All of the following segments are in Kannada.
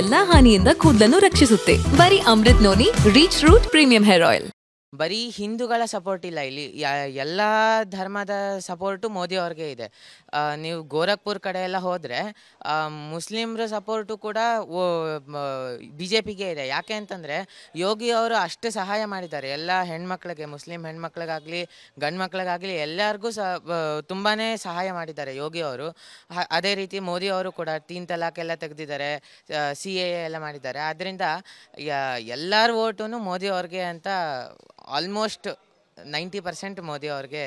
ಎಲ್ಲಾ ಹಾನಿಯಿಂದ ಕೂದಲನ್ನು ರಕ್ಷಿಸುತ್ತೆ ಬರೀ Amrit noni reach root premium hair oil ಬರೀ ಹಿಂದೂಗಳ ಸಪೋರ್ಟ್ ಇಲ್ಲ ಇಲ್ಲಿ ಎಲ್ಲ ಧರ್ಮದ ಸಪೋರ್ಟು ಮೋದಿ ಅವ್ರಿಗೆ ಇದೆ ನೀವು ಗೋರಖ್ಪುರ್ ಕಡೆ ಎಲ್ಲ ಹೋದರೆ ಮುಸ್ಲಿಮ್ರ ಸಪೋರ್ಟು ಕೂಡ ಬಿ ಜೆ ಪಿಗೆ ಇದೆ ಯಾಕೆ ಅಂತಂದರೆ ಯೋಗಿ ಅವರು ಅಷ್ಟು ಸಹಾಯ ಮಾಡಿದ್ದಾರೆ ಎಲ್ಲ ಹೆಣ್ಮಕ್ಳಿಗೆ ಮುಸ್ಲಿಂ ಹೆಣ್ಮಕ್ಳಿಗಾಗಲಿ ಗಂಡು ಮಕ್ಳಿಗಾಗಲಿ ಎಲ್ಲರಿಗೂ ಸಹ ತುಂಬಾ ಸಹಾಯ ಮಾಡಿದ್ದಾರೆ ಯೋಗಿ ಅವರು ಅದೇ ರೀತಿ ಮೋದಿ ಅವರು ಕೂಡ ತೀನ್ ತಲಾಖ್ ಎಲ್ಲ ತೆಗೆದಿದ್ದಾರೆ ಸಿ ಎ ಎಲ್ಲ ಮಾಡಿದ್ದಾರೆ ಆದ್ದರಿಂದ ಎಲ್ಲರ ಓಟೂ ಮೋದಿ ಅವ್ರಿಗೆ ಅಂತ ಆಲ್ಮೋಸ್ಟ್ ನೈಂಟಿ ಪರ್ಸೆಂಟ್ ಮೋದಿ ಅವ್ರಿಗೆ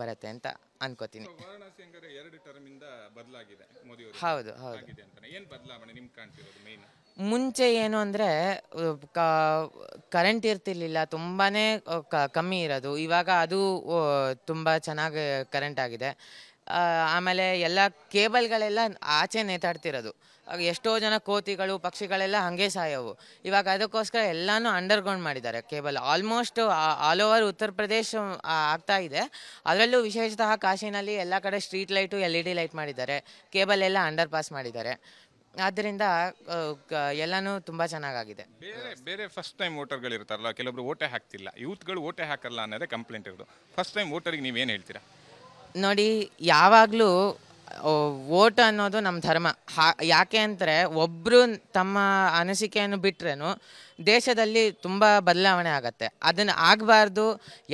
ಬರುತ್ತೆ ಅಂತ ಅನ್ಕೋತೀನಿ ಹೌದು ಹೌದು ಮುಂಚೆ ಏನು ಅಂದರೆ ಕರೆಂಟ್ ಇರ್ತಿರ್ಲಿಲ್ಲ ತುಂಬಾ ಕಮ್ಮಿ ಇರೋದು ಇವಾಗ ಅದು ತುಂಬ ಚೆನ್ನಾಗಿ ಕರೆಂಟ್ ಆಗಿದೆ ಆಮೇಲೆ ಎಲ್ಲ ಕೇಬಲ್ಗಳೆಲ್ಲ ಆಚೆ ನೇತಾಡ್ತಿರೋದು ಎಷ್ಟೋ ಜನ ಕೋತಿಗಳು ಪಕ್ಷಿಗಳೆಲ್ಲ ಹಾಗೆ ಸಾಯೋವು ಇವಾಗ ಅದಕ್ಕೋಸ್ಕರ ಎಲ್ಲನೂ ಅಂಡರ್ಗ್ರೌಂಡ್ ಮಾಡಿದ್ದಾರೆ ಕೇಬಲ್ ಆಲ್ಮೋಸ್ಟ್ ಆಲ್ ಓವರ್ ಉತ್ತರ ಪ್ರದೇಶ ಆಗ್ತಾ ಇದೆ ಅದರಲ್ಲೂ ವಿಶೇಷತಃ ಕಾಶಿನಲ್ಲಿ ಎಲ್ಲ ಕಡೆ street light L E D light ಮಾಡಿದ್ದಾರೆ ಕೇಬಲ್ ಎಲ್ಲ ಅಂಡರ್ ಪಾಸ್ ಮಾಡಿದ್ದಾರೆ ಆದ್ದರಿಂದ ಎಲ್ಲನೂ ತುಂಬ ಚೆನ್ನಾಗಾಗಿದೆ ಬೇರೆ ಬೇರೆ ಫಸ್ಟ್ ಟೈಮ್ ವೋಟರ್ಗಳು ಇರ್ತಾರಲ್ಲ ಕೆಲವರು ಓಟೆ ಹಾಕ್ತಿಲ್ಲ ಯೂತ್ಗಳು ಓಟೆ ಹಾಕಲ್ಲ ಅನ್ನೋದೇ ಕಂಪ್ಲೇಂಟ್ ಇರೋದು ಫಸ್ಟ್ ಟೈಮ್ ವೋಟರಿಗೆ ನೀವೇನು ಹೇಳ್ತೀರಾ ನೋಡಿ ಯಾವಾಗಲೂ ವೋಟ್ ಅನ್ನೋದು ನಮ್ಮ ಧರ್ಮ ಹಾ ಯಾಕೆ ಅಂದರೆ ಒಬ್ಬರು ತಮ್ಮ ಅನಿಸಿಕೆಯನ್ನು ಬಿಟ್ರೇನು ದೇಶದಲ್ಲಿ ತುಂಬ ಬದಲಾವಣೆ ಆಗತ್ತೆ ಅದನ್ನು ಆಗಬಾರ್ದು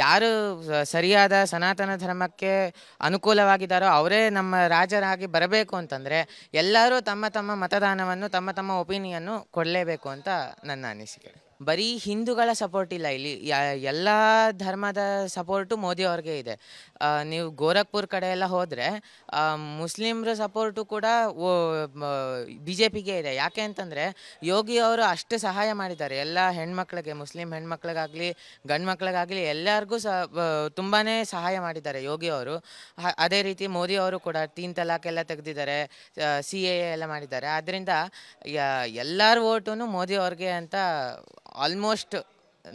ಯಾರು ಸರಿಯಾದ ಸನಾತನ ಧರ್ಮಕ್ಕೆ ಅನುಕೂಲವಾಗಿದ್ದಾರೋ ಅವರೇ ನಮ್ಮ ರಾಜರಾಗಿ ಬರಬೇಕು ಅಂತಂದರೆ ಎಲ್ಲರೂ ತಮ್ಮ ತಮ್ಮ ಮತದಾನವನ್ನು ತಮ್ಮ ತಮ್ಮ ಒಪಿನಿಯನ್ನು ಕೊಡಲೇಬೇಕು ಅಂತ ನನ್ನ ಅನಿಸಿಕೆ ಬರೀ ಹಿಂದೂಗಳ ಸಪೋರ್ಟ್ ಇಲ್ಲ ಇಲ್ಲಿ ಎಲ್ಲ ಧರ್ಮದ ಸಪೋರ್ಟು ಮೋದಿ ಅವ್ರಿಗೆ ಇದೆ ನೀವು ಗೋರಖ್ಪುರ್ ಕಡೆ ಎಲ್ಲ ಹೋದರೆ ಮುಸ್ಲಿಮ್ರ ಸಪೋರ್ಟು ಕೂಡ ಬಿ ಜೆ ಪಿಗೆ ಇದೆ ಯಾಕೆ ಅಂತಂದರೆ ಯೋಗಿ ಅವರು ಅಷ್ಟು ಸಹಾಯ ಮಾಡಿದ್ದಾರೆ ಎಲ್ಲ ಹೆಣ್ಮಕ್ಳಿಗೆ ಮುಸ್ಲಿಂ ಹೆಣ್ಮಕ್ಳಿಗಾಗಲಿ ಗಂಡು ಮಕ್ಳಿಗಾಗಲಿ ಎಲ್ಲರಿಗೂ ಸ ತುಂಬಾ ಸಹಾಯ ಮಾಡಿದ್ದಾರೆ ಯೋಗಿ ಅವರು ಅದೇ ರೀತಿ ಮೋದಿ ಅವರು ಕೂಡ ತೀನ್ ತಲಾಖೆಲ್ಲ ತೆಗೆದಿದ್ದಾರೆ ಸಿ ಎ ಎಲ್ಲ ಮಾಡಿದ್ದಾರೆ ಆದ್ದರಿಂದ ಎಲ್ಲರ ಓಟು ಮೋದಿ ಅವ್ರಿಗೆ ಅಂತ ಆಲ್ಮೋಸ್ಟ್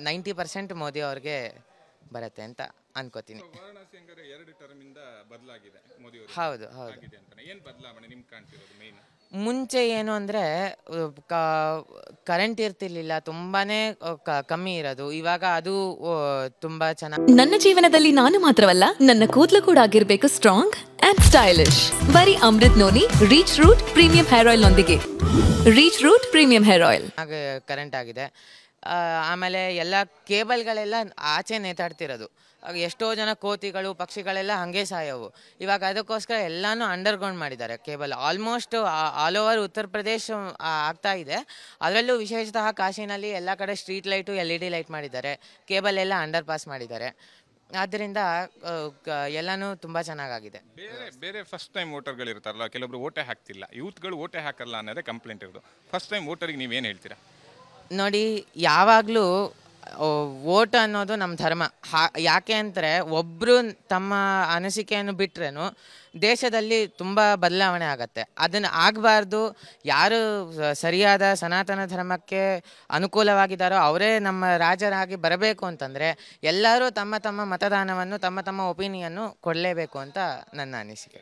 ನೈಂಟಿ ಪರ್ಸೆಂಟ್ ಮೋದಿ ಅವ್ರಿಗೆ ಬರುತ್ತೆ ಅಂತ ಅನ್ಕೋತೀನಿ ಹೌದು ಹೌದು ಮುಂಚೆ ಏನು ಅಂದರೆ ಕರೆಂಟ್ ಇರ್ತಿರ್ಲಿಲ್ಲ ತುಂಬಾನೇ ಕ- ಕಮ್ಮಿ ಇರೋದು ಇವಾಗ ಅದು ತುಂಬಾ ಚೆನ್ನಾಗಿ ನನ್ನ ಜೀವನದಲ್ಲಿ ನಾನು ಮಾತ್ರವಲ್ಲ ನನ್ನ ಕೂದಲು ಕೂಡ ಆಗಿರ್ಬೇಕು ಸ್ಟ್ರಾಂಗ್ ಅಂಡ್ ಸ್ಟೈಲಿಶ್ ಬರೀ Amrit noni reach root premium hair oil ನೊಂದಿಗೆ reach root premium hair oil current ಆಗಿದೆ ಆಮೇಲೆ ಎಲ್ಲ ಕೇಬಲ್ಗಳೆಲ್ಲ ಆಚೆ ನೇತಾಡ್ತಿರೋದು ಎಷ್ಟೋ ಜನ ಕೋತಿಗಳು ಪಕ್ಷಿಗಳೆಲ್ಲ ಹಾಗೆ ಸಾಯೋವು ಇವಾಗ ಅದಕ್ಕೋಸ್ಕರ ಎಲ್ಲನೂ ಅಂಡರ್ಗ್ರೌಂಡ್ ಮಾಡಿದ್ದಾರೆ ಕೇಬಲ್ ಆಲ್ಮೋಸ್ಟ್ ಆಲ್ ಓವರ್ ಉತ್ತರ ಪ್ರದೇಶ ಆಗ್ತಾ ಇದೆ ಅದರಲ್ಲೂ ವಿಶೇಷತಃ ಕಾಶಿನಲ್ಲಿ ಎಲ್ಲ ಕಡೆ street light L E D light ಮಾಡಿದ್ದಾರೆ ಕೇಬಲ್ ಎಲ್ಲ ಅಂಡರ್ ಪಾಸ್ ಮಾಡಿದ್ದಾರೆ ಆದ್ದರಿಂದ ಎಲ್ಲನೂ ತುಂಬ ಚೆನ್ನಾಗಾಗಿದೆ ಬೇರೆ ಬೇರೆ ಫಸ್ಟ್ ಟೈಮ್ ವೋಟರ್ಗಳು ಇರ್ತಾರಲ್ಲ ಕೆಲವೊಬ್ರು ಓಟೆ ಹಾಕ್ತಿಲ್ಲ ಯೂತ್ಗಳು ಓಟೆ ಹಾಕಲ್ಲ ಅನ್ನೋದೇ ಕಂಪ್ಲೇಂಟ್ ಇರೋದು ಫಸ್ಟ್ ಟೈಮ್ ವೋಟರಿಗೆ ನೀವೇನು ಹೇಳ್ತೀರಾ ನೋಡಿ ಯಾವಾಗಲೂ ಓಟ್ ಅನ್ನೋದು ನಮ್ಮ ಧರ್ಮ ಹಾ ಯಾಕೆ ಅಂದರೆ ಒಬ್ಬರು ತಮ್ಮ ಅನಿಸಿಕೆಯನ್ನು ಬಿಟ್ರೇನು ದೇಶದಲ್ಲಿ ತುಂಬ ಬದಲಾವಣೆ ಆಗತ್ತೆ ಅದನ್ನು ಆಗಬಾರ್ದು ಯಾರು ಸರಿಯಾದ ಸನಾತನ ಧರ್ಮಕ್ಕೆ ಅನುಕೂಲವಾಗಿದ್ದಾರೋ ಅವರೇ ನಮ್ಮ ರಾಜರಾಗಿ ಬರಬೇಕು ಅಂತಂದರೆ ಎಲ್ಲರೂ ತಮ್ಮ ತಮ್ಮ ಮತದಾನವನ್ನು ತಮ್ಮ ತಮ್ಮ ಒಪಿನಿಯನ್ನು ಕೊಡಲೇಬೇಕು ಅಂತ ನನ್ನ ಅನಿಸಿಕೆ